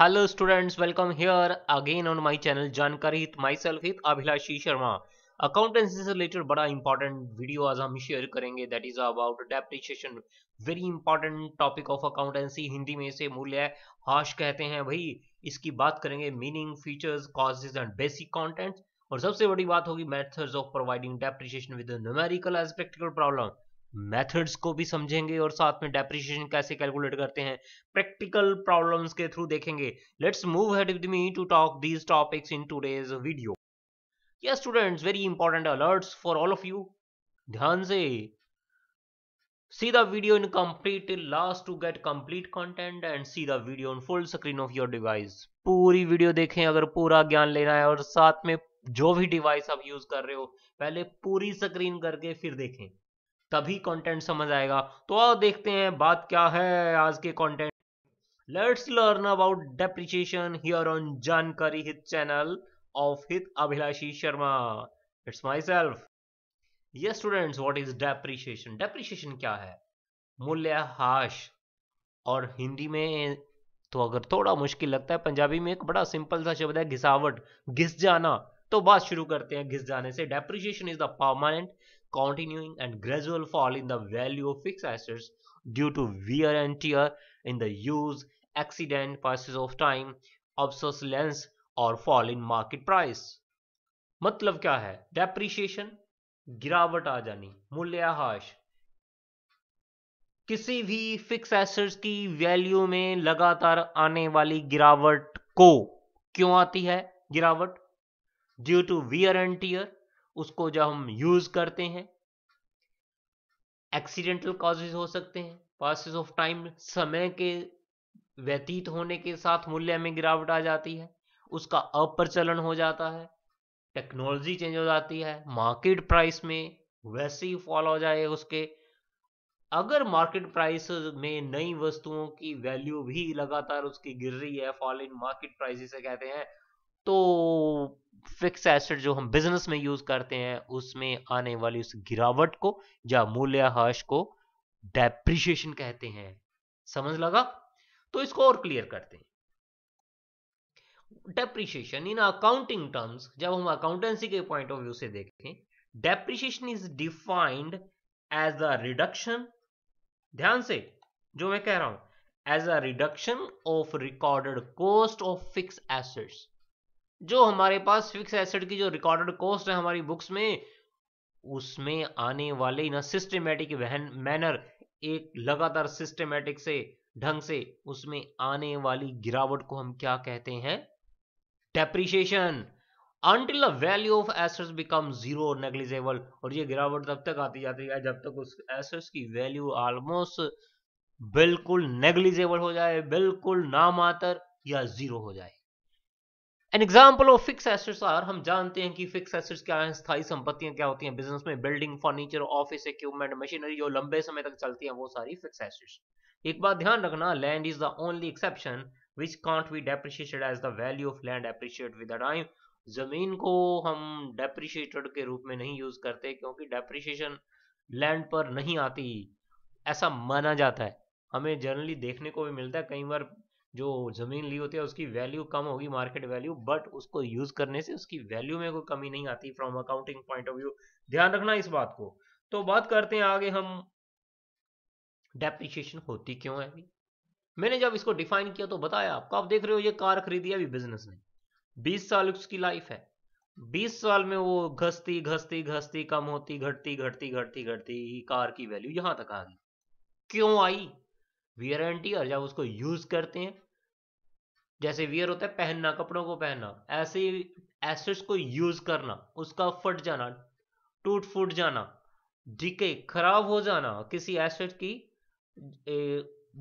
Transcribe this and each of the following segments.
Hello students welcome here again on my channel Jankari Hit myself Hit Abhilashi Sharma accountancy से related बड़ा important video आज हम share करेंगे that is about depreciation very important topic of accountancy Hindi में इसे मूल्य हाश कहते हैं भाई इसकी बात करेंगे meaning features causes and basic content और सबसे बड़ी बात होगी methods of providing depreciation with numerical as practical problem methods को भी समझेंगे और साथ में डेप्रिशिएशन कैसे कैलकुलेट करते हैं प्रैक्टिकल प्रॉब्लम्स के थ्रू देखेंगे let's move head with me to talk these topics in today's video yes students very important alert for all of you ध्यान से see the video in complete last to get complete content and see the video in full screen of your device पूरी video देखें अगर पूरा ज्ञान लेना है और साथ में जो भी डिवाइस आप यूज कर रहे हो पहले पूरी स्क्रीन करके फिर देखें तभी कंटेंट समझ आएगा तो आओ देखते हैं बात क्या है आज के content let's learn about depreciation here on Jankari Hit channel of Hit Abhilashi Sharma it's myself ये students what is depreciation depreciation क्या है मूल्यह्रास और हिंदी में तो अगर थोड़ा मुश्किल लगता है पंजाबी में एक बड़ा सिंपल सा शब्द है घिसावट घिस जाना तो बात शुरू करते हैं घिस जाने से depreciation is the permanent continuing and gradual fall in the value of fixed assets due to wear and tear in the use, accident, passage of time, obsolescence और फॉल इन मार्केट प्राइस मतलब क्या है depreciation गिरावट आ जानी मूल्यह्रास किसी भी fix assets की वैल्यू में लगातार आने वाली गिरावट को क्यों आती है गिरावट due to wear and tear उसको जब हम यूज करते हैं एक्सीडेंटल कॉजेज हो सकते हैं पासिस ऑफ टाइम समय के व्यतीत होने के साथ मूल्य में गिरावट आ जाती है उसका अप्रचलन हो जाता है टेक्नोलॉजी चेंज हो जाती है मार्केट प्राइस में वैसे ही फॉल हो जाए उसके अगर मार्केट प्राइस में नई वस्तुओं की वैल्यू भी लगातार उसकी गिर रही है फॉल इन मार्केट प्राइस जिसे कहते हैं तो फिक्स एसेट जो हम बिजनेस में यूज करते हैं उसमें आने वाली उस गिरावट को या मूल्यह्रास को डेप्रिशिएशन कहते हैं समझ लगा तो इसको और क्लियर करते हैं डेप्रिशिएशन इन अकाउंटिंग टर्म्स जब हम अकाउंटेंसी के पॉइंट ऑफ व्यू से देखें depreciation is defined as a reduction ध्यान से जो मैं कह रहा हूं as a reduction of recorded cost of fix assets जो हमारे पास फिक्स एसेट की जो रिकॉर्डेड कॉस्ट है हमारी बुक्स में उसमें आने वाले ना सिस्टमेटिक मैनर एक लगातार सिस्टमेटिक से ढंग से उसमें आने वाली गिरावट को हम क्या कहते हैं depreciation until value of assets become zero negligible और ये गिरावट तब तक आती जाती है जब तक उस एसेट्स की वैल्यू ऑलमोस्ट बिल्कुल नेग्लिजेबल हो जाए बिल्कुल नामातर या जीरो हो जाए an example of fix assets are हम जानते हैं कि फिक्स एसेट्स क्या हैं स्थायी संपत्तियां क्या होती हैं बिजनेस में building furniture office equipment machinery जो लंबे समय तक चलती हैं वो सारी फिक्स एसेट्स एक बात ध्यान रखना land is the only exception which can't be depreciated as the value of land appreciate with time जमीन को हम डेप्रिशिएटेड के रूप में नहीं यूज करते क्योंकि डेप्रिशिएशन लैंड पर नहीं आती ऐसा माना जाता है हमें जनरली देखने को भी मिलता है कई बार जो ज़मीन ली होती है उसकी वैल्यू कम होगी मार्केट वैल्यू बट उसको यूज़ करने से उसकी वैल्यू में कोई कमी नहीं आती from accounting point of view ध्यान रखना इस बात को तो बात करते हैं आगे हम डेप्रिशिएशन होती क्यों है अभी मैंने जब इसको डिफाइन किया तो बताया आपको आप देख रहे हो ये कार खरीदी अभी बिजनेस ने बीस साल उसकी लाइफ है बीस साल में वो घसती घसती घसती कम होती घटती घटती घटती घटती कार की वैल्यू यहां तक आ गई क्यों आई वियर एंटी और जब उसको यूज करते हैं जैसे वियर होता है पहनना कपड़ों को पहनना ऐसे एसेट्स को यूज करना उसका फट जाना टूट फूट जाना डिके खराब हो जाना किसी एसेट की ए,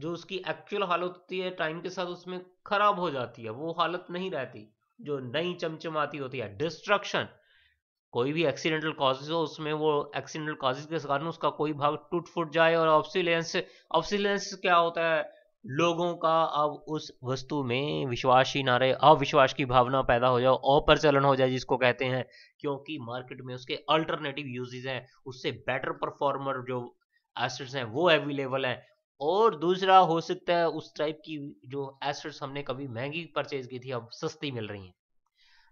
जो उसकी एक्चुअल हालत होती है टाइम के साथ उसमें खराब हो जाती है वो हालत नहीं रहती जो नई चमचमाती होती है डिस्ट्रक्शन कोई भी एक्सीडेंटल कॉजेज हो उसमें वो एक्सीडेंटल कॉजेज के कारण उसका कोई भाग टूट फूट जाए और ऑब्सिलेंस ऑब्सिलेंस क्या होता है लोगों का अब उस वस्तु में विश्वास ही ना रहे अविश्वास की भावना पैदा हो जाए अप्रचलन हो जाए जिसको कहते हैं क्योंकि मार्केट में उसके अल्टरनेटिव यूजेज हैं उससे बेटर परफॉर्मर जो एसेट्स हैं वो अवेलेबल हैं और दूसरा हो सकता है उस टाइप की जो एसेट्स हमने कभी महंगी परचेज की थी अब सस्ती मिल रही हैं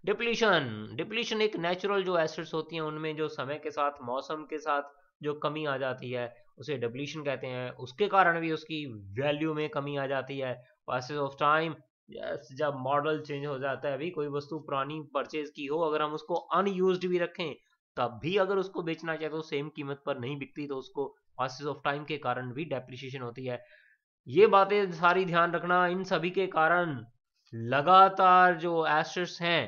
डिप्लीशन डिप्लीशन एक नेचुरल जो एसिड्स होती हैं उनमें जो समय के साथ मौसम के साथ जो कमी आ जाती है उसे डिप्लीशन कहते हैं उसके कारण भी उसकी वैल्यू में कमी आ जाती है पासिस ऑफ टाइम जब मॉडल चेंज हो जाता है अभी कोई वस्तु पुरानी परचेज की हो अगर हम उसको अनयूज भी रखें तब भी अगर उसको बेचना चाहे तो सेम कीमत पर नहीं बिकती तो उसको पासिस ऑफ टाइम के कारण भी डेप्रिशिएशन होती है ये बातें सारी ध्यान रखना इन सभी के कारण लगातार जो एसेट्स हैं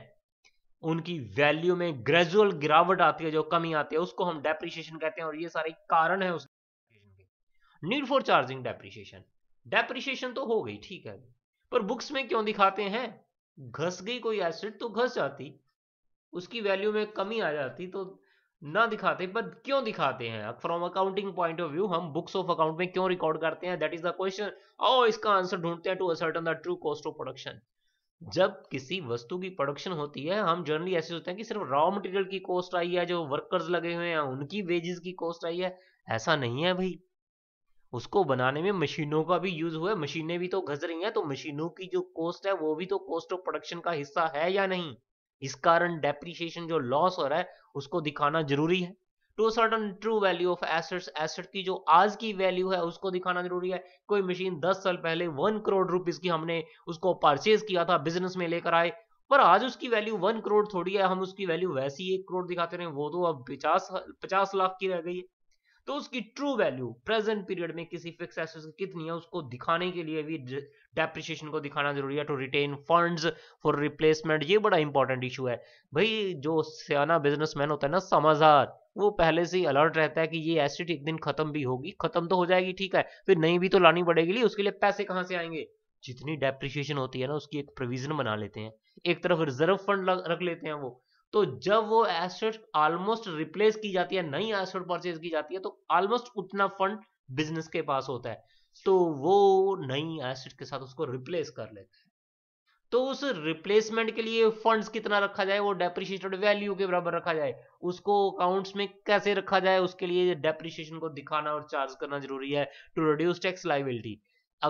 उनकी वैल्यू में ग्रेजुअल गिरावट आती है जो कमी आती है उसको हम डेप्रिशिएशन कहते हैं और ये सारे कारण है need for charging depreciation depreciation तो हो गई ठीक है पर बुक्स में क्यों दिखाते हैं घस गई कोई एसिड तो घस जाती उसकी वैल्यू में कमी आ जाती तो ना दिखाते पर क्यों दिखाते हैं from accounting point of view हम बुक्स ऑफ अकाउंट में क्यों रिकॉर्ड करते हैं दैट इज द क्वेश्चन ओ इसका आंसर ढूंढते हैं to ascertain the true cost of production जब किसी वस्तु की प्रोडक्शन होती है हम जनरली ऐसे सोचते हैं कि सिर्फ रॉ मटेरियल की कॉस्ट आई है जो वर्कर्स लगे हुए हैं उनकी वेजेस की कॉस्ट आई है ऐसा नहीं है भाई उसको बनाने में मशीनों का भी यूज हुआ है मशीनें भी तो घस रही हैं तो मशीनों की जो कॉस्ट है वो भी तो कॉस्ट ऑफ प्रोडक्शन का हिस्सा है या नहीं इस कारण डेप्रिशिएशन जो लॉस हो रहा है उसको दिखाना जरूरी है to certain true value of assets asset की जो आज की वैल्यू है उसको दिखाना जरूरी है कोई मशीन 10 साल पहले वन करोड़ रुपीस की हमने उसको परचेज किया था बिजनेस में लेकर आए पर आज उसकी वैल्यू वन करोड़ थोड़ी है हम उसकी वैल्यू वैसी एक करोड़ दिखाते रहे वो तो अब पचास पचास लाख की रह गई है तो उसकी ट्रू वैल्यू प्रेजेंट पीरियड में किसी फिक्स एसेट्स की कितनी है उसको दिखाने के लिए भी डेप्रिशिएशन को दिखाना जरूरी है to retain funds for replacement ये बड़ा इंपॉर्टेंट इशू है भाई जो सियाना बिजनेसमैन होता है ना समझदार वो पहले से ही अलर्ट रहता है कि ये एसिड एक दिन खत्म भी होगी खत्म तो हो जाएगी ठीक है फिर नई भी तो लानी पड़ेगी उसके लिए पैसे कहाँ से आएंगे जितनी डेप्रिशिएशन होती है ना उसकी एक प्रोविजन बना लेते हैं एक तरफ रिजर्व फंड रख लेते हैं वो तो जब वो एसेट ऑलमोस्ट रिप्लेस की जाती है नई एसेट परचेज की जाती है तो ऑलमोस्ट उतना फंड बिजनेस के पास होता है तो वो नई एसेट के साथ उसको रिप्लेस कर लेता है तो उस रिप्लेसमेंट के लिए फंड्स कितना रखा जाए वो डेप्रिशिएटेड वैल्यू के बराबर रखा जाए उसको अकाउंट्स में कैसे रखा जाए उसके लिए डेप्रिशिएशन को दिखाना और चार्ज करना जरूरी है टू रिड्यूस टैक्स लाइबिलिटी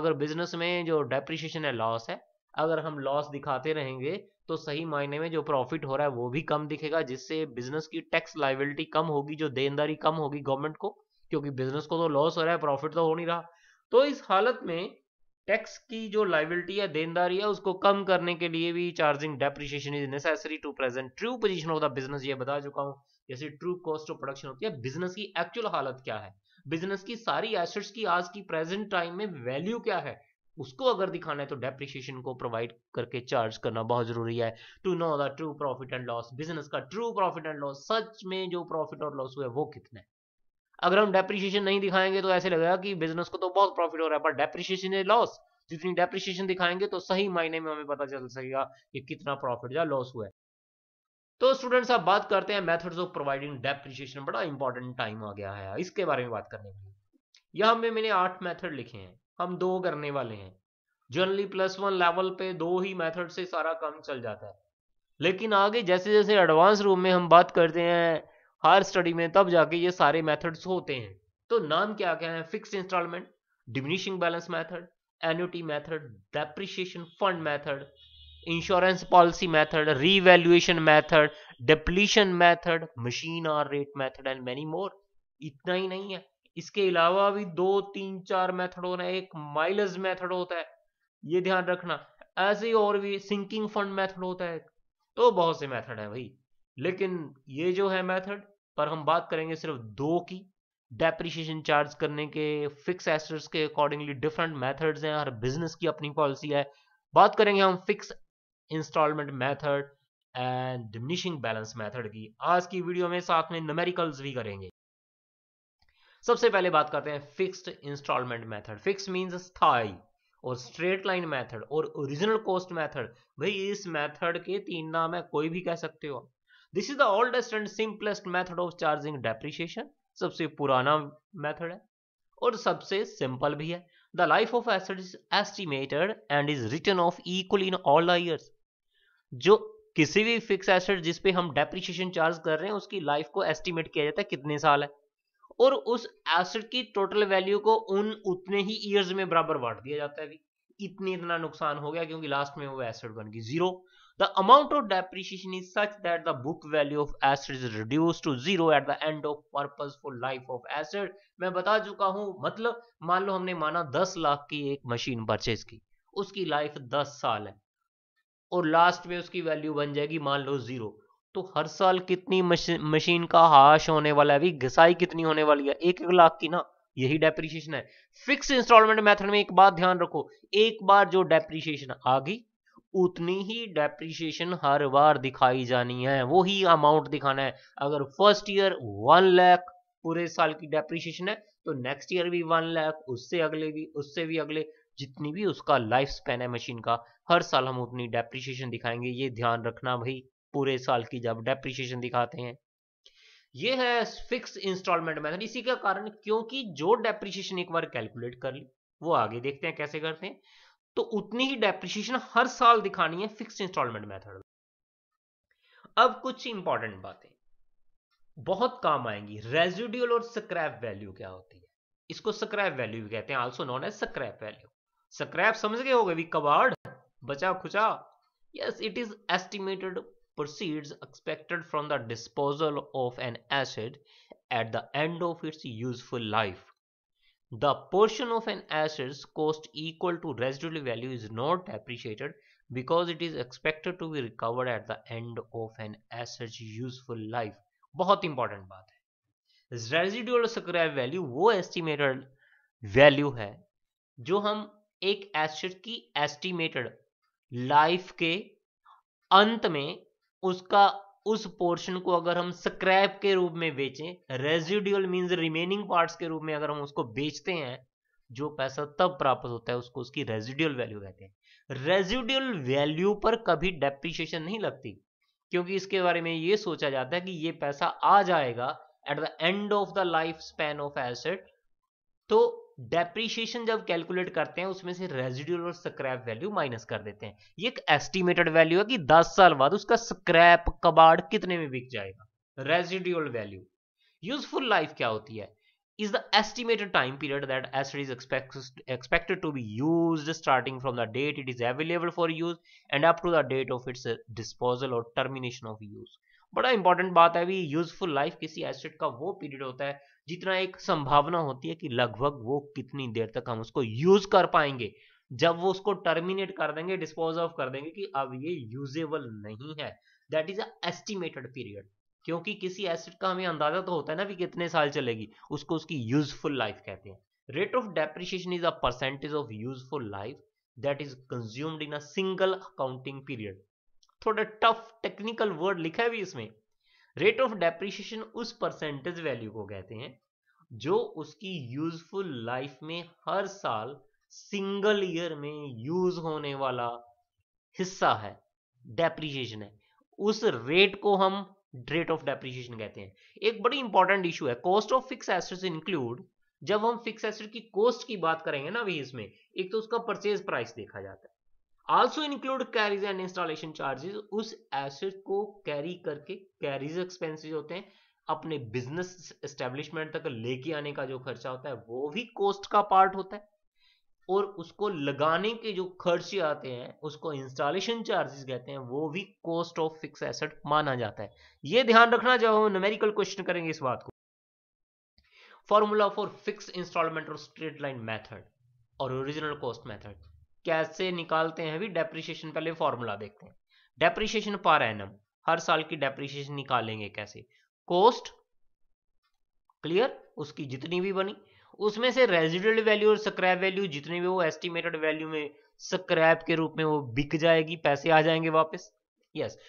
अगर बिजनेस में जो डेप्रिशिएशन है लॉस है अगर हम लॉस दिखाते रहेंगे तो सही मायने में जो प्रॉफिट हो रहा है वो भी कम दिखेगा जिससे बिजनेस की टैक्स लाइबिलिटी कम होगी जो देनदारी कम होगी गवर्नमेंट को क्योंकि बिजनेस को तो लॉस हो रहा है प्रॉफिट तो हो नहीं रहा तो इस हालत में टैक्स की जो लाइबिलिटी है देनदारी है उसको कम करने के लिए भी charging depreciation is necessary to present true position of the business ये बता चुका हूँ जैसे ट्रू कॉस्ट ऑफ प्रोडक्शन होती है बिजनेस की एक्चुअल हालत क्या है बिजनेस की सारी एसेट्स की आज की प्रेजेंट टाइम में वैल्यू क्या है उसको अगर दिखाना है तो डेप्रिशिएशन को प्रोवाइड करके चार्ज करना बहुत जरूरी है to know the true profit and loss business का ट्रू प्रॉफिट एंड लॉस सच में जो प्रॉफिट और लॉस हुआ है वो कितना है अगर हम डेप्रिशिएशन नहीं दिखाएंगे तो ऐसे लगेगा कि बिजनेस को तो बहुत प्रॉफिट हो रहा है पर डेप्रिशिएशन इज लॉस जितनी डेप्रिशिएशन दिखाएंगे तो सही मायने में हमें पता चल सकेगा कि कितना प्रॉफिट या लॉस हुआ है तो स्टूडेंट्स आप बात करते हैं मेथड्स ऑफ प्रोवाइडिंग डेप्रिशिएशन बड़ा इंपॉर्टेंट टाइम आ गया है इसके बारे में बात करने के लिए यहां हमें मैंने आठ मेथड लिखे हैं हम दो करने वाले हैं जनरली प्लस वन लेवल पे दो ही मेथड से सारा काम चल जाता है लेकिन आगे जैसे जैसे एडवांस रूम में हम बात करते हैं हायर स्टडी में तब जाके ये सारे मेथड्स होते हैं तो नाम क्या क्या है fix installment diminishing balance method annuity method depreciation fund method insurance policy method revaluation method depletion method machine hour rate method and many more इतना ही नहीं है इसके अलावा भी दो तीन चार मैथड होना है एक माइलेज मैथड होता है ये ध्यान रखना ऐसे ही और भी सिंकिंग फंड मैथड होता है तो बहुत से मैथड है भाई लेकिन ये जो है मैथड पर हम बात करेंगे सिर्फ दो की डेप्रिशिएशन चार्ज करने के फिक्स एसेट्स के अकॉर्डिंगली डिफरेंट मेथड्स हैं हर बिजनेस की अपनी पॉलिसी है बात करेंगे हम fix installment method and diminishing balance method की आज की वीडियो में साथ में नमेरिकल्स भी करेंगे सबसे पहले बात करते हैं fixed installment method fix means स्थाई और स्ट्रेट लाइन मेथड और ओरिजिनल कॉस्ट मेथड भाई इस मेथड के तीन नाम है कोई भी कह सकते हो this is the oldest and simplest method of charging depreciation सबसे पुराना मेथड है और सबसे सिंपल भी है the life of asset is estimated and is written off equal in all years जो किसी भी फिक्स एसेट जिस पे हम डेप्रिशिएशन चार्ज कर रहे हैं उसकी लाइफ को एस्टिमेट किया जाता है कितने साल है और उस एसेट की टोटल वैल्यू को उन उतने ही ईयर्स में बराबर बांट दिया जाता है भी इतनी इतना नुकसान हो गया क्योंकि लास्ट में वो एसेट बन गई zero The amount of depreciation is such that the book value of asset is reduced to zero at the end of purposeful life of asset. मैं बता चुका हूं मतलब मान लो हमने माना 10 लाख की एक मशीन परचेज की उसकी लाइफ 10 साल है और लास्ट में उसकी वैल्यू बन जाएगी मान लो जीरो तो हर साल कितनी मशीन का हाश होने वाला है अभी घिसाई कितनी होने वाली है एक एक लाख की ना यही डेप्रिसिएशन है फिक्स इंस्टॉलमेंट मेथड में एक बात ध्यान रखो एक बार जो डेप्रिसिएशन आ गई उतनी ही डेप्रिशिएशन हर बार दिखाई जानी है वो ही अमाउंट दिखाना है अगर फर्स्ट ईयर वन लाख पूरे साल की डेप्रिशिएशन है तो नेक्स्ट ईयर भी वन लाख उससे अगले भी उससे भी अगले जितनी भी उसका लाइफ स्पेन है मशीन का हर साल हम उतनी डेप्रिशिएशन दिखाएंगे ये ध्यान रखना भाई पूरे साल की जब डेप्रिशिएशन दिखाते हैं ये है फिक्स इंस्टॉलमेंट मेथड इसी का कारण क्योंकि जो डेप्रिशिएशन एक बार कैलकुलेट कर ली वो आगे देखते हैं कैसे करते हैं तो उतनी ही डेप्रिशिएशन हर साल दिखानी है फिक्स इंस्टॉलमेंट मेथड में अब कुछ इंपॉर्टेंट बातें बहुत काम आएंगी रेजिड्यूल और स्क्रैप वैल्यू क्या होती है इसको स्क्रैप वैल्यू भी कहते हैं also known as scrap value scrap समझ गए होगे भी कबाड़ बचा खुचा yes it is estimated proceeds expected from the disposal of an asset at the end of its useful life The portion of an asset's cost equal to residual value is not appreciated because it is expected to be recovered at the end of an asset's useful life. बहुत important बात है residual scrap value वो estimated value है जो हम एक asset की estimated life के अंत में उसका उस पोर्शन को अगर हम स्क्रैप के रूप में बेचें रेजिडुअल मींस रिमेनिंग पार्ट्स के रूप में अगर हम उसको बेचते हैं जो पैसा तब प्राप्त होता है उसको उसकी रेजिडुअल वैल्यू कहते हैं रेजिडुअल वैल्यू पर कभी डेप्रिशिएशन नहीं लगती क्योंकि इसके बारे में ये सोचा जाता है कि ये पैसा आ जाएगा at the end of the life span of asset तो डेप्रीशिएशन जब कैलकुलेट करते हैं उसमें से रेजिड्यूल और स्क्रैप वैल्यू माइनस कर देते हैं ये एक एस्टिमेटेड वैल्यू है कि 10 साल बाद उसका स्क्रैप कबाड़ कितने में बिक जाएगा रेजिड्यूल वैल्यू यूजफुल लाइफ क्या होती है is the estimated time period that asset is expected to be use starting from the date it is available for use and up to the date of its disposal और termination of use बड़ा important बात है भी useful life किसी asset का वो period होता है जितना एक संभावना होती है कि लगभग वो कितनी देर तक हम उसको यूज कर पाएंगे जब वो उसको टर्मिनेट कर देंगे डिस्पोज ऑफ कर देंगे कि अब ये यूजेबल नहीं है दैट इज एस्टिमेटेड पीरियड क्योंकि किसी एसेट का हमें अंदाजा तो होता है ना भी कितने साल चलेगी उसको उसकी यूजफुल लाइफ कहते हैं rate of depreciation is a percentage of useful life that is consumed in a single accounting period थोड़ा टफ टेक्निकल वर्ड लिखा है भी इसमें रेट ऑफ डेप्रिसिएशन उस परसेंटेज वैल्यू को कहते हैं जो उसकी यूजफुल लाइफ में हर साल सिंगल ईयर में यूज होने वाला हिस्सा है डेप्रीशिएशन है उस रेट को हम रेट ऑफ डेप्रिशिएशन कहते हैं एक बड़ी इंपॉर्टेंट इशू है cost of fix assets include जब हम फिक्स एसेट की कॉस्ट की बात करेंगे ना अभी इसमें एक तो उसका परचेज प्राइस देखा जाता है also include carriage and installation charges उस एसेट को कैरी करके कैरीज एक्सपेंसिस होते हैं अपने बिजनेस एस्टेब्लिशमेंट तक लेके आने का जो खर्चा होता है वो भी कॉस्ट का पार्ट होता है और उसको लगाने के जो खर्चे आते हैं उसको इंस्टॉलेशन चार्जेस कहते हैं वो भी कॉस्ट ऑफ फिक्स एसेट माना जाता है ये ध्यान रखना जब हम न्यूमेरिकल क्वेश्चन करेंगे इस बात को फॉर्मूला फॉर फिक्स इंस्टॉलमेंट और स्ट्रेट लाइन मेथड और ओरिजिनल कॉस्ट मेथड कैसे निकालते हैं अभी डेप्रिशिएशन पहले फॉर्मूला देखते हैं डेप्रिशिएशन पर एनम हर साल की डेप्रिशिएशन निकालेंगे कैसे कोस्ट क्लियर उसकी जितनी भी बनी उसमें से रेजिडुअल वैल्यू और स्क्रैप वैल्यू जितने भी वो एस्टिमेटेड वैल्यू में स्क्रैप के रूप में वो बिक जाएगी पैसे आ जाएंगे वापस यस yes.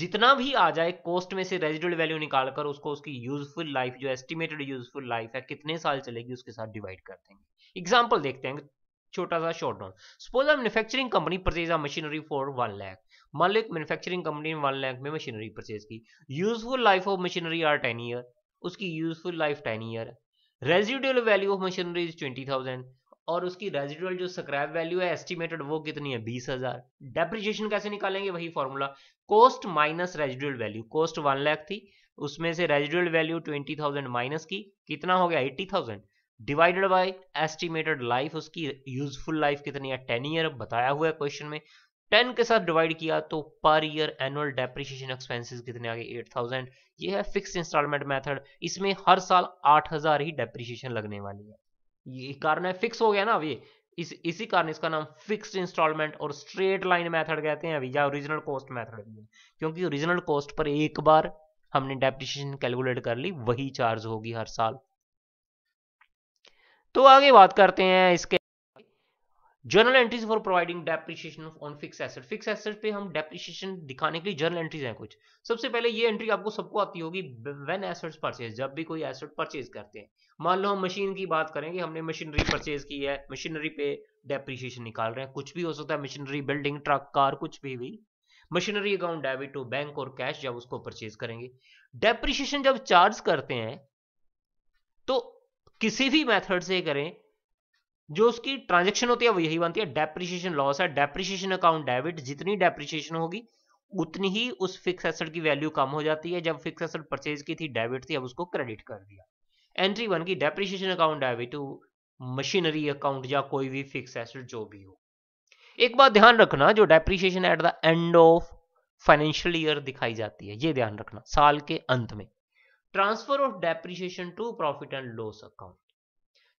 जितना भी आ जाए कोस्ट में से रेजिडुअल वैल्यू निकालकर उसको उसकी यूजफुल लाइफ जो एस्टिमेटेड यूजफुल लाइफ है कितने साल चलेगी उसके साथ डिवाइड कर देंगे एग्जाम्पल देखते हैं छोटा सा short down suppose a manufacturing company purchase a machinery for one lakh मान लो एक मैन्युफैक्चरिंग कंपनी ने वन लैख में मशीनरी परचेज की useful life of machinery are ten year उसकी useful life ten year residual value of machinery is twenty thousand और उसकी residual जो स्क्रैप वैल्यू है एस्टिमेटेड वो कितनी है बीस हजार डेप्रिशिएशन कैसे निकालेंगे वही formula cost minus residual value cost one lakh थी उसमें से residual value twenty thousand minus की कितना हो गया eighty thousand divided by estimated life उसकी यूजफुल लाइफ कितनी है टेन ईयर बताया हुआ है क्वेश्चन में टेन के साथ डिवाइड किया तो per year annual depreciation expenses कितने आ गए एट थाउजेंड ये है फिक्स इंस्टॉलमेंट मेथड इसमें हर साल आठ हजार ही डेप्रिशिएशन लगने वाली है ये कारण है फिक्स हो गया ना अभी इस इसी कारण इसका नाम फिक्स इंस्टॉलमेंट और स्ट्रेट लाइन मैथड कहते हैं अभी या ओरिजिनल कॉस्ट मैथड भी है क्योंकि ओरिजिनल कॉस्ट पर एक बार हमने डेप्रिशिएशन कैलकुलेट कर ली वही चार्ज होगी हर साल तो आगे बात करते हैं इसके journal entries for providing depreciation on fix asset fix asset पे हम डेप्रिसिएशन दिखाने के लिए जर्नल एंट्रीज हैं कुछ सबसे पहले ये एंट्री आपको सबको आती होगी व्हेन एसेट्स परचेज जब भी कोई एसेट परचेज करते हैं मान लो हम मशीन की बात करेंगे हमने मशीनरी परचेज की है मशीनरी पे डेप्रिसिएशन निकाल रहे हैं कुछ भी हो सकता है मशीनरी बिल्डिंग ट्रक कार कुछ भी हुई machinery account debit to bank और कैश जब उसको परचेज करेंगे डेप्रिशिएशन जब चार्ज करते हैं किसी भी मेथड से करें जो उसकी ट्रांजेक्शन होती है वो यही बनती है डेप्रिशिएशन लॉस है डेप्रिशिएशन अकाउंट डेबिट जितनी डेप्रिशिएशन होगी उतनी ही उस फिक्स एसेट की वैल्यू कम हो जाती है जब फिक्स एसेट परचेज की थी डेबिट थी अब उसको क्रेडिट कर दिया एंट्री वन की depreciation account debit machinery account या कोई भी फिक्स एसेट जो भी हो एक बात ध्यान रखना जो depreciation at the end of financial year दिखाई जाती है ये ध्यान रखना साल के अंत में transfer of depreciation to profit and loss account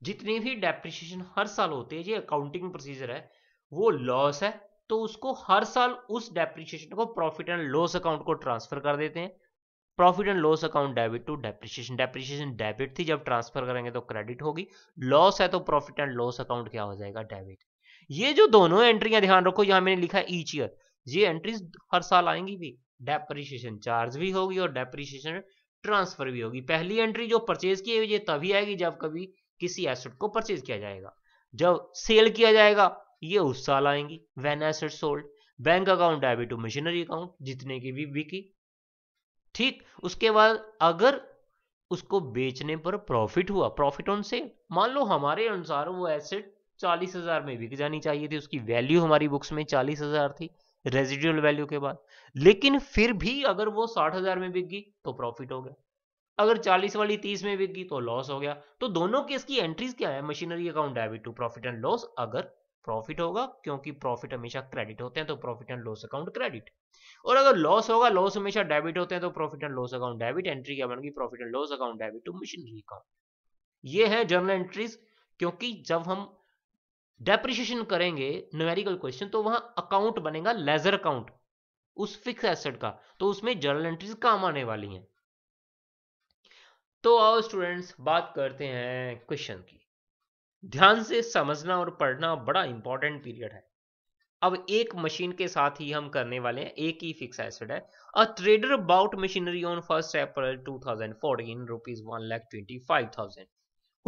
जितनी भी डेप्रिशिएशन हर साल होती है ये अकाउंटिंग प्रोसीजर है वो लॉस है तो उसको हर साल उस डेप्रिशिएशन को प्रॉफिट एंड लॉस अकाउंट को ट्रांसफर कर देते हैं profit and loss account debit to depreciation depreciation debit थी जब ट्रांसफर करेंगे तो क्रेडिट होगी लॉस है तो प्रॉफिट एंड लॉस अकाउंट क्या हो जाएगा डेबिट ये जो दोनों एंट्रियां ध्यान रखो यहां मैंने लिखा ईच ईयर ये एंट्रीज हर साल आएंगी भी डेप्रिशिएशन चार्ज भी होगी और डेप्रिशिएशन ट्रांसफर भी होगी पहली एंट्री जो परचेज की है ये तभी आएगी जब कभी किसी एसेट को परचेज किया जाएगा जब सेल किया जाएगा ये उस साल आएंगी when asset sold bank account debit to machinery account जितने की भी बिकी ठीक उसके बाद अगर उसको बेचने पर प्रॉफिट हुआ प्रॉफिट ऑन सेल मान लो हमारे अनुसार वो एसेट चालीस हजार में बिक जानी चाहिए थी उसकी वैल्यू हमारी बुक्स में चालीस हजार थी रेजिडुअल वैल्यू के बाद लेकिन फिर भी अगर वो साठ हजार में बिक गई तो प्रॉफिट हो गया अगर चालीस वाली तीस में बिक गई तो लॉस हो गया तो दोनों केस की एंट्रीज क्या है machinery account debit to profit and loss अगर प्रॉफिट होगा क्योंकि प्रॉफिट हमेशा क्रेडिट होते हैं तो profit and loss account credit और अगर लॉस होगा लॉस हमेशा डेबिट होते हैं तो profit and loss account debit entry क्या बनेगी profit and loss account debit to machinery account ये है जर्नल एंट्रीज क्योंकि जब हम डेप्रिशिएशन करेंगे न्यूमेरिकल क्वेश्चन तो वहां अकाउंट बनेगा लेजर अकाउंट उस फिक्स एसेट का तो उसमें जर्नल एंट्रीज काम आने वाली हैं तो आओ स्टूडेंट्स बात करते हैं क्वेश्चन की ध्यान से समझना और पढ़ना बड़ा इंपॉर्टेंट पीरियड है अब एक मशीन के साथ ही हम करने वाले हैं एक ही फिक्स एसेट है a trader about machinery on first April 2014 rupees twenty five thousand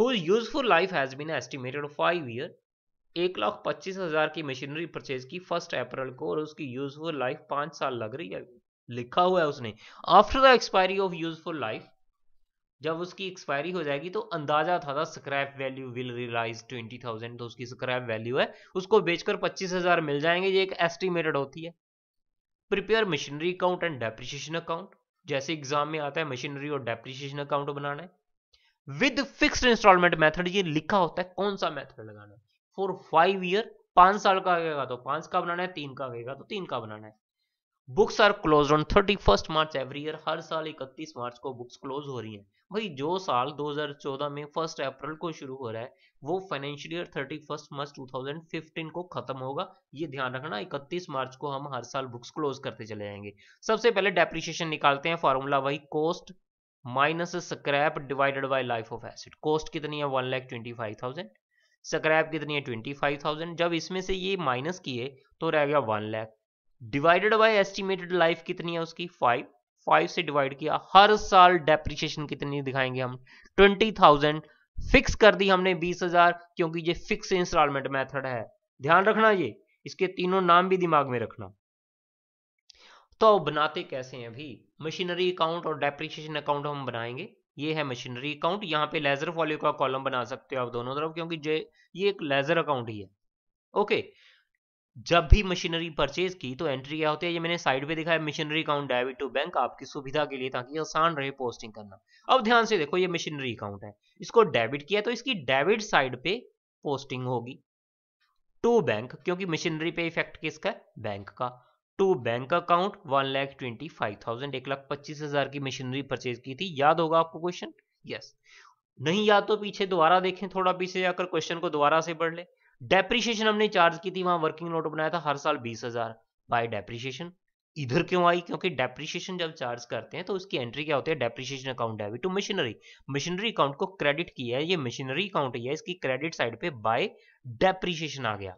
whose useful life has been estimated five year एक लाख पच्चीस हजार की मशीनरी परचेज की फर्स्ट अप्रैल को और उसकी यूजफुल लाइफ पांच साल लग रही है लिखा हुआ है उसने after the expiry of useful life जब उसकी एक्सपायरी हो जाएगी तो अंदाजा था था scrap value will realise twenty thousand तो उसकी स्क्रैप वैल्यू है उसको बेचकर पच्चीस हजार मिल जाएंगे ये एक एस्टिमेटेड होती है prepare machinery account and depreciation account जैसे एग्जाम में आता है मशीनरी और डेप्रिशिएशन अकाउंट बनाना है विद फिक्स्ड इंस्टॉलमेंट मेथड ये लिखा होता है कौन सा मेथड लगाना है फॉर फाइव ईयर पांच साल का आएगा तो पांच का बनाना है तीन का आएगा तो तीन का बनाना है books are close on thirty first March every year हर साल इकतीस मार्च को बुक्स क्लोज हो रही हैं भाई जो साल 2014 में फर्स्ट अप्रैल को शुरू हो रहा है वो financial year thirty first March 2015 को खत्म होगा ये ध्यान रखना 31 मार्च को हम हर साल बुक्स क्लोज करते चले जाएंगे सबसे पहले डेप्रिशिएशन निकालते हैं फॉर्मूला वही cost minus scrap divided by life of asset cost कितनी है one lakh twenty five thousand scrap कितनी है ट्वेंटी फाइव थाउजेंड जब इसमें से ये माइनस किए तो रह गया one lakh divided by estimated life कितनी है उसकी फाइव फाइव से डिवाइड किया हर साल डेप्रिशिएशन कितनी दिखाएंगे हम ट्वेंटी थाउजेंड फिक्स कर दी हमने बीस हजार क्योंकि ये फिक्स इंस्टॉलमेंट मेथड है ध्यान रखना ये इसके तीनों नाम भी दिमाग में रखना तो बनाते कैसे हैं भी मशीनरी अकाउंट और डेप्रिशिएशन अकाउंट हम बनाएंगे ये है मशीनरी अकाउंट यहाँ पे लेजर फॉलियो का कॉलम बना सकते हो आप दोनों तरफ क्योंकि जे ये एक लेजर अकाउंट ही है ओके जब भी मशीनरी परचेज की तो एंट्री क्या होती है ये मैंने साइड पे दिखा है machinery account debit to bank आपकी सुविधा के लिए ताकि आसान रहे पोस्टिंग करना अब ध्यान से देखो ये मशीनरी अकाउंट है इसको डेबिट किया तो इसकी डेबिट साइड पे पोस्टिंग होगी टू बैंक क्योंकि मशीनरी पे इफेक्ट किसका बैंक का to bank account one lakh twenty five thousand एक लाख पच्चीस हजार की मशीनरी परचेज की थी याद होगा आपको क्वेश्चन यस नहीं याद तो पीछे दोबारा देखें थोड़ा पीछे जाकर क्वेश्चन को दोबारा से पढ़ ले डेप्रिशिएशन हमने चार्ज की थी वहां वर्किंग नोट बनाया था हर साल बीस हजार बाय डेप्रिशिएशन इधर क्यों आई क्योंकि डेप्रिशिएशन जब चार्ज करते हैं तो उसकी एंट्री क्या होती है depreciation account debit to machinery machinery account को क्रेडिट किया है ये मशीनरी अकाउंट है इसकी क्रेडिट साइड पे बाय डेप्रिशिएशन आ गया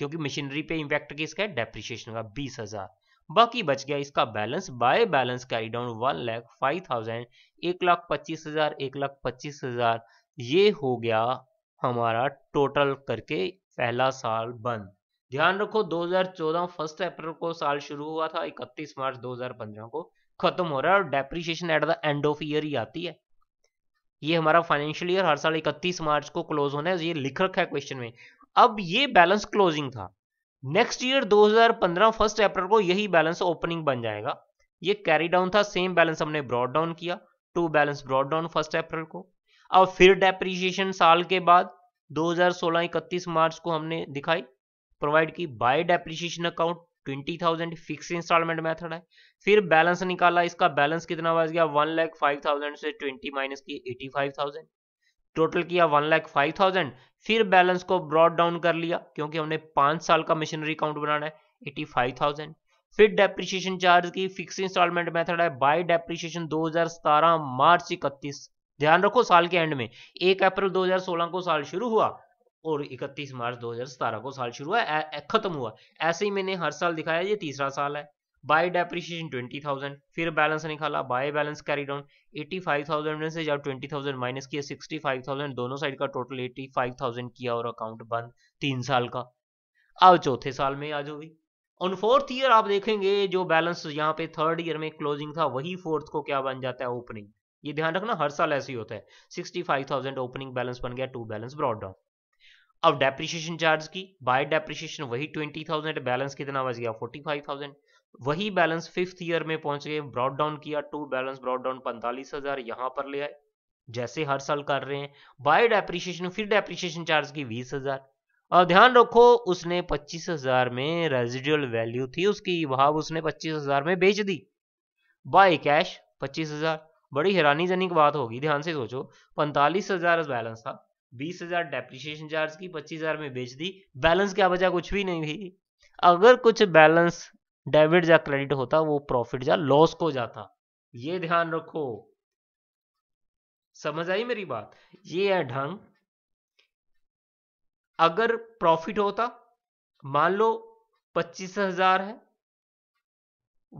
क्योंकि मशीनरी पे इम्पैक्ट किसका है डेप्रिशिएशन का बीस हजार बाकी बच गया इसका balance by balance carry down one lakh five thousand एक लाख पच्चीस हजार एक लाख पच्चीस हजार ये हो गया हमारा टोटल करके पहला साल बंद ध्यान रखो 2014 फर्स्ट अप्रैल को साल शुरू हुआ था 31 मार्च 2015 को खत्म हो रहा है और depreciation at the end of year ही आती है ये हमारा फाइनेंशियल ईयर हर साल 31 मार्च को क्लोज होना है ये लिख रखा है क्वेश्चन में अब ये बैलेंस क्लोजिंग था नेक्स्ट ईयर 2015 फर्स्ट अप्रैल को यही बैलेंस ओपनिंग बन जाएगा ये कैरी डाउन था सेम बैलेंस हमने ब्रॉड डाउन किया to balance brought down first April को अब फिर डेप्रीशिएशन साल के बाद 2016 31 मार्च को हमने दिखाई प्रोवाइड की by depreciation account 20,000 fix installment method है फिर बैलेंस निकाला इसका बैलेंस कितना बच गया वन लैख फाइव थाउजेंड से 20 माइनस की 85,000 टोटल किया वन लैख फाइव थाउजेंड फिर बैलेंस को ब्रॉड डाउन कर लिया क्योंकि हमने पांच साल का मिशनरी अकाउंट बनाना है एटी फाइव थाउजेंड फिर डेप्रिशिएशन चार्ज की फिक्स इंस्टॉलमेंट मेथड है बाय डेप्रिशिएशन 2017 मार्च इकतीस ध्यान रखो साल के एंड में एक अप्रैल 2016 को साल शुरू हुआ और 31 मार्च 2017 को साल शुरू हुआ खत्म हुआ ऐसे ही मैंने हर साल दिखाया ये तीसरा साल है बाय डेप्रिशिएशन ट्वेंटी थाउजेंड फिर बैलेंस निकाला by balance carry down eighty five thousand में से जब ट्वेंटी थाउजेंड माइनस किया सिक्सटी फाइव थाउजेंड दोनों साइड का टोटल एटी फाइव थाउजेंड किया और अकाउंट बंद तीन साल का अब चौथे साल में आ जाओगी ऑन फोर्थ ईयर आप देखेंगे जो बैलेंस यहाँ पे थर्ड ईयर में क्लोजिंग था वही फोर्थ को क्या बन जाता है ओपनिंग ये ध्यान रखना हर साल ऐसे ही होता है sixty five thousand opening balance बन गया टू बैलेंस ब्रॉड डाउन अब डेप्रिशिएशन चार्ज की बाय डेप्रिशिएशन वही ट्वेंटी थाउजेंड बैलेंस कितना बच गया फोर्टी फाइव थाउजेंड वही बैलेंस फिफ्थ ईयर में पहुंच गए ब्रॉड डाउन किया टू बैलेंस ब्रॉड डाउन पैंतालीस हजार यहां पर ले आए जैसे हर साल कर रहे हैं बाय डेप्रिशिएशन फिर डेप्रिशिएशन चार्ज की बीस हजार और ध्यान रखो उसने पच्चीस हजार में रेजिडुअल वैल्यू थी उसकी भाव उसने पच्चीस हजार में बेच दी बाय कैश पच्चीस हजार बड़ी हैरानीजनक बात होगी ध्यान से सोचो पैंतालीस हजार बैलेंस था बीस हजार डेप्रिशिएशन चार्ज की पच्चीस हजार में बेच दी बैलेंस क्या बचा कुछ भी नहीं हुई अगर कुछ बैलेंस डेबिट या क्रेडिट होता वो प्रॉफिट या लॉस को जाता ये ध्यान रखो समझ आई मेरी बात ये है ढंग अगर प्रॉफिट होता मान लो पच्चीस हजार है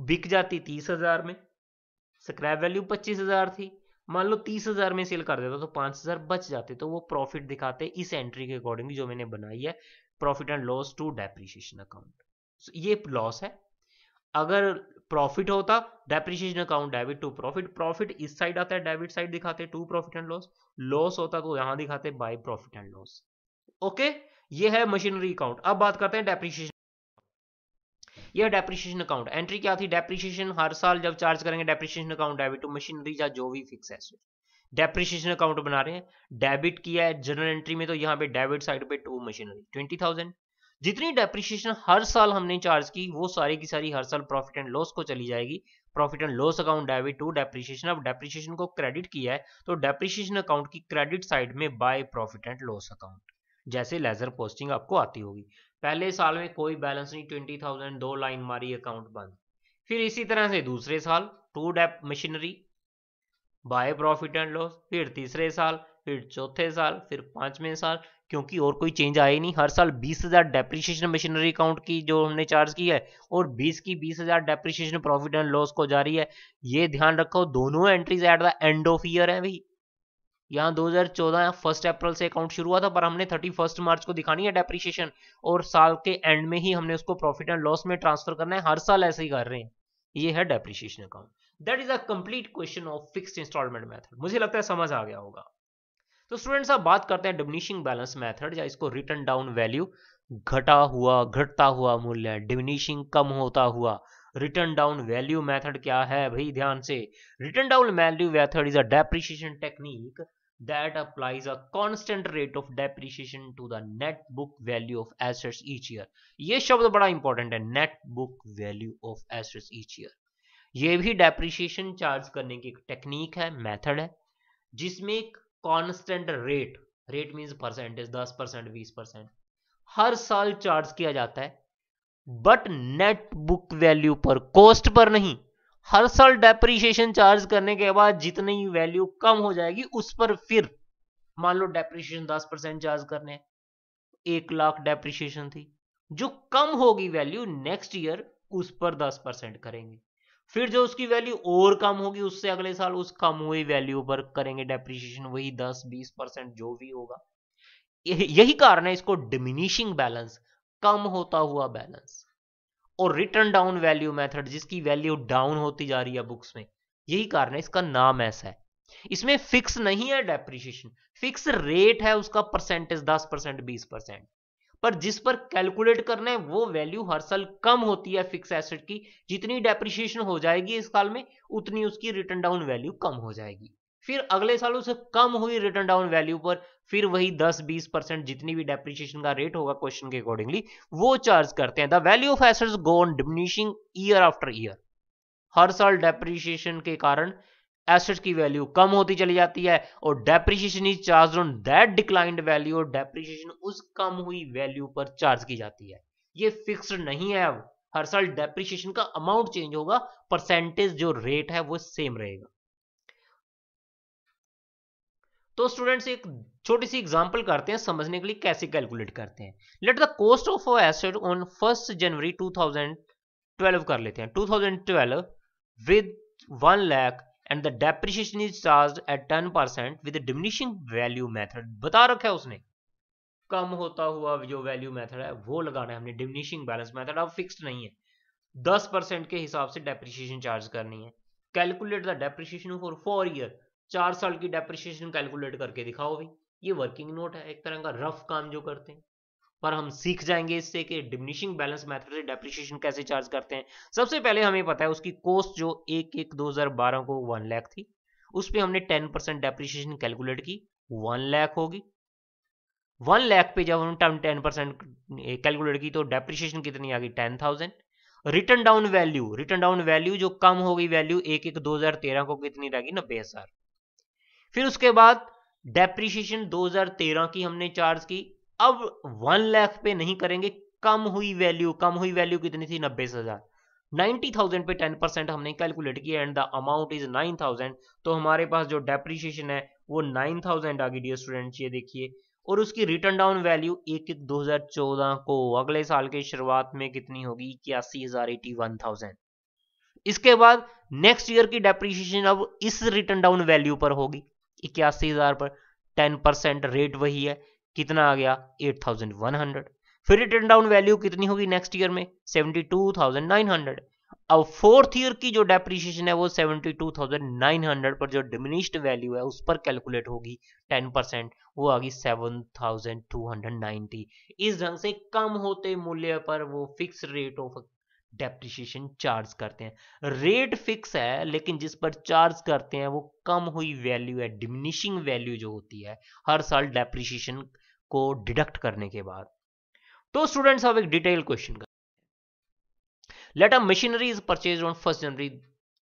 बिक जाती तीस हजार में स्क्रैप वैल्यू पच्चीस हजार थी मान लो तीस हजार में सेल कर देता तो पांच हजार बच जाते तो वो प्रॉफिट दिखाते इस एंट्री के अकॉर्डिंग जो मैंने बनाई है profit and loss to depreciation account ये लॉस है अगर प्रॉफिट होता depreciation account debit to profit profit इस साइड आता है डेबिट साइड दिखाते to profit and loss loss होता तो यहां दिखाते by profit and loss okay ये है मशीनरी अकाउंट अब बात करते हैं डेप्रिशिएशन यह डेप्रिशिएशन अकाउंट एंट्री क्या थी डेप्रिशिएशन हर साल जब चार्ज करेंगे depreciation account debit to machinery या जो भी फिक्स है डेप्रिशिएशन अकाउंट बना रहे हैं डेबिट किया है जनरल एंट्री में तो यहाँ पे डेबिट साइड पे टू मशीनरी ट्वेंटी थाउजेंड जितनी डेप्रिशिएशन हर साल हमने चार्ज की वो सारी की सारी हर साल प्रॉफिट एंड लॉस को चली जाएगी profit and loss account debit to depreciation अब डेप्रिशिएशन को क्रेडिट किया है तो डेप्रिशिएशन अकाउंट की क्रेडिट साइड में by profit and loss account जैसे लेजर पोस्टिंग आपको आती होगी पहले साल में कोई बैलेंस नहीं ट्वेंटी थाउजेंड दो लाइन मारी अकाउंट बंद फिर इसी तरह से दूसरे साल to dep machinery by profit and loss फिर तीसरे साल फिर चौथे साल फिर पांचवें साल क्योंकि और कोई चेंज आया ही नहीं हर साल बीस हज़ार डेप्रिशिएशन मशीनरी अकाउंट की जो हमने चार्ज की है और बीस की बीस हज़ार डेप्रिशिएशन प्रॉफिट एंड लॉस को जा रही है ये ध्यान रखो दोनों entries at the end of year है भाई यहाँ 2014 चौदह फर्स्ट अप्रैल से अकाउंट शुरू हुआ था पर हमने 31 मार्च को दिखानी है डेप्रिशिएशन और साल के एंड में ही हमने उसको प्रॉफिट एंड लॉस में ट्रांसफर करना है हर साल ऐसे ही कर रहे हैं ये है depreciation account that is a complete question of fixed installment method मुझे लगता है समझ आ गया होगा तो स्टूडेंट्स अब बात करते हैं डिमिनिशिंग बैलेंस मेथड या इसको रिटर्न डाउन वैल्यू घटा हुआ घटता हुआ मूल्य डिमिनिशिंग कम होता हुआ रिटर्न डाउन वैल्यू मेथड क्या है भाई ध्यान से written down value method is a depreciation technique that applies a constant rate of depreciation to the net book value of assets each year ये शब्द बड़ा इंपॉर्टेंट है net book value of assets each year ये भी depreciation charge करने की एक technique है मेथड है जिसमें constant rate rate means percentage दस परसेंट बीस परसेंट हर साल चार्ज किया जाता है बट नेट बुक वैल्यू पर कॉस्ट पर नहीं हर साल डेप्रिशिएशन चार्ज करने के बाद जितनी वैल्यू कम हो जाएगी उस पर फिर मान लो डेप्रिशिएशन दस परसेंट चार्ज करने एक लाख डेप्रिशिएशन थी जो कम होगी वैल्यू नेक्स्ट ईयर उस पर दस परसेंट करेंगे फिर जो उसकी वैल्यू और कम होगी उससे अगले साल उस कम हुई वैल्यू पर करेंगे डेप्रिसिएशन वही 10-20 परसेंट जो भी होगा यही कारण है इसको डिमिनिशिंग बैलेंस कम होता हुआ बैलेंस और रिटर्न डाउन वैल्यू मेथड जिसकी वैल्यू डाउन होती जा रही है बुक्स में यही कारण है इसका नाम ऐसा है इसमें फिक्स नहीं है डेप्रीशिएशन फिक्स रेट है उसका परसेंटेज दस परसेंट बीस परसेंट पर जिस पर कैलकुलेट करना है वो वैल्यू हर साल कम होती है फिक्स एसेट की जितनी डेप्रिशिएशन हो जाएगी इस साल में उतनी उसकी रिटर्न डाउन वैल्यू कम हो जाएगी फिर अगले साल उसे कम हुई रिटर्न डाउन वैल्यू पर फिर वही 10-20 परसेंट जितनी भी डेप्रिशिएशन का रेट होगा क्वेश्चन के अकॉर्डिंगली वो चार्ज करते हैं the value of assets go on diminishing year after year हर साल डेप्रिशिएशन के कारण एसेट्स की वैल्यू कम होती चली जाती है और depreciation is charge on that declined value और डेप्रिसिएशन उस कम हुई वैल्यू पर चार्ज की जाती है ये फिक्स्ड नहीं है अब हर साल डेप्रिसिएशन का अमाउंट चेंज होगा परसेंटेज जो रेट है वो सेम रहेगा तो स्टूडेंट्स एक छोटी सी एग्जांपल करते हैं समझने के लिए कैसे कैलकुलेट करते हैं let the cost of asset on first January 2012 कर लेते हैं 2012 with one lakh and the depreciation is charge at ten percent with diminishing value method बता रखा है उसने कम होता हुआ जो वैल्यू मेथड है वो लगाना है हमने डिमिनिशिंग बैलेंस मेथड अब फिक्स नहीं है दस परसेंट के हिसाब से डेप्रिशिएशन चार्ज करनी है calculate the depreciation for four year चार साल की डेप्रिशिएशन कैलकुलेट करके दिखाओ भाई ये वर्किंग नोट है एक तरह का रफ काम जो करते हैं पर हम सीख जाएंगे इससे कि डिमिनिशिंग बैलेंस मेथड से डेप्रिशिएशन कैसे चार्ज करते हैं सबसे पहले हमें पता है उसकी कोस्ट जो एक एक दो हज़ार बारह को वन लैख थी उस पर हमने टेन परसेंट डेप्रिशिएशन कैलकुलेट की वन लैख होगी वन लैख पे जब हम टेन परसेंट कैलकुलेट की तो डेप्रिशिएशन कितनी आ गई ten thousand written down value written down value जो कम हो गई वैल्यू एक एक दो हजार तेरह को कितनी रहेगी नब्बे हजार फिर उसके बाद डेप्रिशिएशन तेरह की हमने चार्ज की अब वन लाख पे नहीं करेंगे कम हुई वैल्यू कम हुई वैल्यू कितनी थी नब्बे हजार नाइनटी थाउजेंड पे टेन परसेंट हमने कैलकुलेट किया and the amount is nine thousand तो हमारे पास जो डेप्रिशिएशन है वो नाइन थाउजेंड आगे डी स्टूडेंट ये देखिए और उसकी रिटर्न डाउन वैल्यू एक एक दो हजार चौदह को अगले साल के शुरुआत में कितनी होगी इक्यासी हजार एटी वन थाउजेंड इसके बाद नेक्स्ट ईयर की डेप्रिशिएशन अब इस रिटर्न डाउन वैल्यू पर होगी इक्यासी हजार पर टेन परसेंट रेट वही है कितना आ गया 8100 फिर रिटर्न डाउन वैल्यू कितनी होगी नेक्स्ट ईयर में 72900 अब फोर्थ ईयर की जो डेप्रिशिएशन है वो 72900 पर जो डिमिनिश्ड वैल्यू है उस पर कैलकुलेट होगी 10 परसेंट वो आ गई 7290 इस ढंग से कम होते मूल्य पर वो fix rate of depreciation charge करते हैं रेट फिक्स है लेकिन जिस पर चार्ज करते हैं वो कम हुई वैल्यू है डिमिनिशिंग वैल्यू जो होती है हर साल डेप्रिशिएशन को डिडक्ट करने के बाद तो स्टूडेंट्स अब एक डिटेल क्वेश्चन कर let a machinery is purchase on first January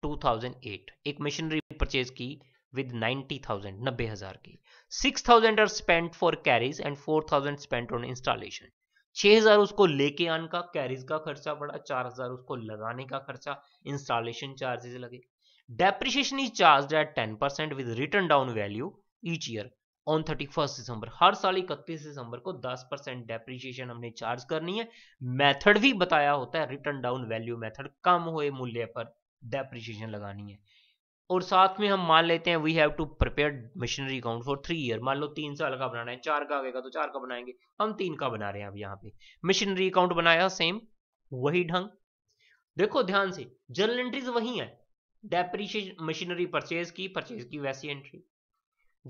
2008 एक मशीनरी परचेज की विद 90,000 90,000 की 6,000 are spent for carriage and 4,000 spent on installation छह हजार उसको लेके आने का कैरिज का खर्चा पड़ा चार हजार उसको लगाने का खर्चा इंस्टॉलेशन चार्जेस लगे depreciation is charge at ten percent with written down value each year on thirty first December हर साल इकतीस दिसंबर को दस परसेंट डेप्रिशिएशन हमने चार्ज करनी है मेथड भी बताया होता है रिटर्न डाउन वैल्यू मेथड कम हुए मूल्य पर डेप्रिशिएशन लगानी है और साथ में हम मान लेते हैं we have to prepare machinery account for three year मान लो तीन साल का बनाना है चार का आएगा तो चार का बनाएंगे हम तीन का बना रहे हैं अब यहाँ पे मशीनरी अकाउंट बनाया सेम वही ढंग देखो ध्यान से जर्नल एंट्रीज वही है डेप्रीशिएशन मशीनरी परचेज की परचेज की वैसी एंट्री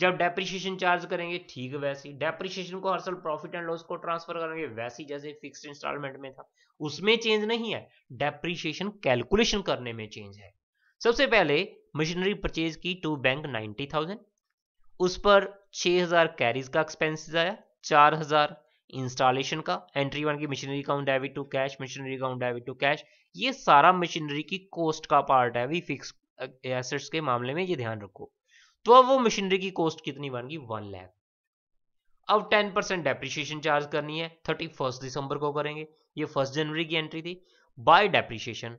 जब डेप्रिशिएशन चार्ज करेंगे ठीक वैसी डेप्रिशिएशन को हर साल प्रॉफिट एंड लॉस को ट्रांसफर करेंगे वैसी जैसे फिक्स्ड इंस्टॉलमेंट में था उसमें चेंज नहीं है डेप्रिशिएशन कैलकुलेशन करने में चेंज है सबसे पहले मशीनरी परचेज की टू बैंक नाइनटी थाउजेंड उस पर छह हज़ार कैरीज का एक्सपेंसिस आया चार हज़ार इंस्टॉलेशन का एंट्री वन की machinery account debit to cash machinery account debit to cash ये सारा मशीनरी की कॉस्ट का पार्ट है अभी फिक्स एसेट्स के मामले में ये ध्यान रखो तो अब वो मशीनरी की कॉस्ट कितनी बन गई वन लैख अब टेन परसेंट डेप्रिशिएशन चार्ज करनी है थर्टी फर्स्ट दिसंबर को करेंगे ये फर्स्ट जनवरी की एंट्री थी बाय डेप्रिशिएशन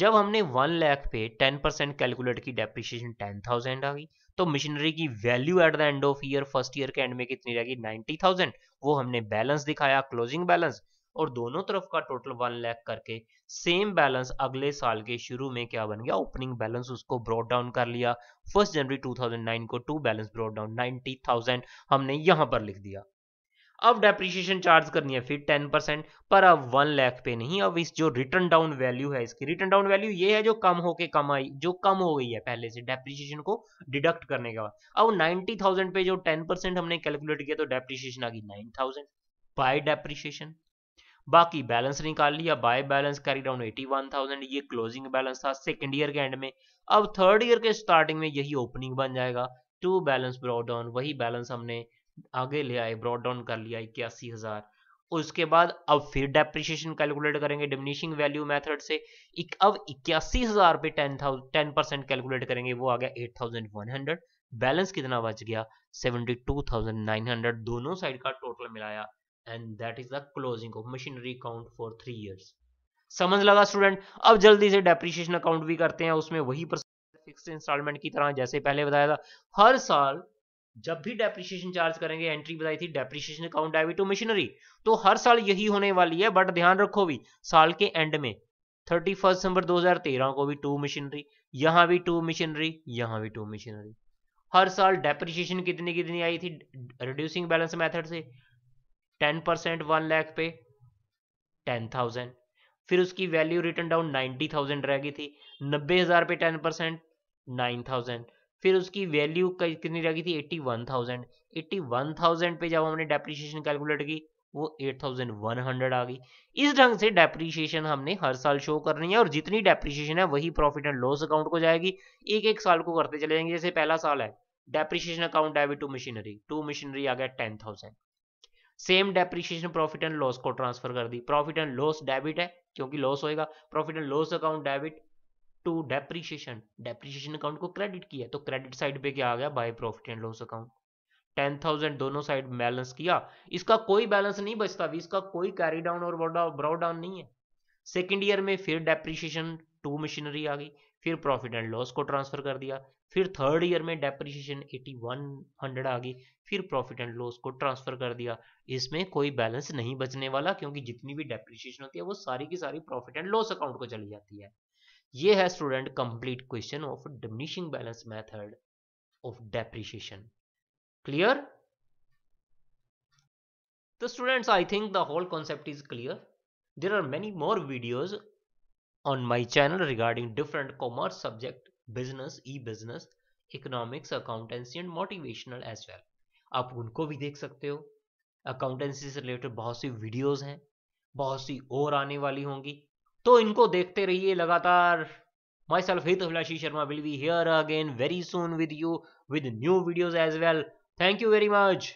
जब हमने वन लाख पे टेन परसेंट कैलकुलेट की डेप्रिशिएशन टेन थाउजेंड आ गई तो मशीनरी की value at the end of year first year के एंड में कितनी रहेगी नाइनटी थाउजेंड वो हमने बैलेंस दिखाया क्लोजिंग बैलेंस और दोनों तरफ का टोटल वन लैख करके सेम बैलेंस अगले साल के शुरू में क्या बन गया ओपनिंग बैलेंस उसको ब्रॉड डाउन कर लिया फर्स्ट जनवरी नाइन को to balance brought down thousand हमने यहां पर लिख दिया अब डेप्रीशिएशन चार्ज करनी है फिर टेन परसेंट पर अब वन लाख पे नहीं अब इस जो रिटर्न डाउन वैल्यू है इसकी रिटर्न डाउन वैल्यू ये है जो कम होके कम आई जो कम हो गई है पहले से डेप्रीशिएशन को डिडक्ट करने के बाद अब नाइन्टी थाउजेंड पे जो टेन परसेंट हमने कैलकुलेट किया तो डेप्रीशिएशन आ गई नाइन थाउजेंड बाय डेप्रीशिएशन बाकी बैलेंस निकाल लिया by balance carry down eighty one thousand ये क्लोजिंग बैलेंस था सेकेंड ईयर के एंड में अब थर्ड ईयर के स्टार्टिंग में यही ओपनिंग बन जाएगा टू बैलेंस ब्रॉड डाउन वही बैलेंस हमने आगे ले आए ब्रॉड डाउन कर लिया इक्यासी हज़ार उसके बाद अब फिर डेप्रिशिएशन कैलकुलेट करेंगे डिमिनिशिंग वैल्यू मेथड से एक, अब इक्यासी हज़ार पे ten thousand ten percent calculate करेंगे वो आ गया eight thousand one hundred balance कितना बच गया seventy two thousand nine hundred दोनों साइड का टोटल मिलाया and that is the closing of machinery account for three years समझ लगा स्टूडेंट अब जल्दी से डेप्रिशिएशन अकाउंट भी करते हैं उसमें वही फिक्स इंस्टॉलमेंट की तरह जैसे पहले बताया था हर साल जब भी डेप्रिशिएशन चार्ज करेंगे एंट्री बताई थी depreciation account debit to machinery तो हर साल यही होने वाली है बट ध्यान रखो भी साल के एंड में थर्टी फर्स्ट दिसंबर दो को भी टू मशीनरी यहां भी टू मशीनरी यहां भी टू मशीनरी हर साल डेप्रिशिएशन कितनी कितनी आई थी रिड्यूसिंग बैलेंस मेथड से टेन परसेंट वन लैख पे टेन थाउजेंड फिर उसकी value written down ninety thousand रह गई थी नब्बे हजार पे टेन परसेंट नाइन थाउजेंड फिर उसकी वैल्यू कितनी गई थी eighty one thousand eighty one thousand पे जब हमने डेप्रीशिएशन कैलकुलेट की वो एट थाउजेंड वन हंड्रेड आ गई इस ढंग से डेप्रीशिएशन हमने हर साल शो करनी है और जितनी डेप्रीशिएशन है वही प्रॉफिट एंड लॉस अकाउंट को जाएगी एक एक साल को करते चले जाएंगे जैसे पहला साल है depreciation account debit to machinery to machinery आ गया ten thousand same depreciation profit and loss को ट्रांसफर कर दी प्रॉफिट एंड लॉस डेबिट है क्योंकि लॉस होएगा profit and loss account debit to depreciation depreciation account को क्रेडिट किया तो क्रेडिट साइड पे क्या आ गया by profit and loss account ten thousand दोनों साइड बैलेंस किया इसका कोई बैलेंस नहीं बचता भी इसका कोई कैरी डाउन और ब्रॉड डाउन नहीं है सेकेंड ईयर में फिर डेप्रीशिएशन टू मशीनरी आ गई फिर प्रॉफिट एंड लॉस को ट्रांसफर कर दिया फिर थर्ड ईयर में डेप्रीशिएशन एटी वन हंड्रेड आ गई फिर प्रॉफिट एंड लॉस को ट्रांसफर कर दिया इसमें कोई बैलेंस नहीं बचने वाला क्योंकि जितनी भी डेप्रीशिएशन होती है वो सारी की सारी प्रॉफिट एंड लॉस अकाउंट को चली जाती है ये है student complete question of diminishing balance method of depreciation clear तो students I think the whole concept is clear there are many more videos on my channel regarding different commerce subject business e business economics accountancy and motivational as well आप उनको भी देख सकते हो accountancy से related बहुत सी videos हैं बहुत सी और आने वाली होंगी तो इनको देखते रहिए लगातार my self Hitabhilashi Sharma will be here again very soon with you with new videos as well thank you very much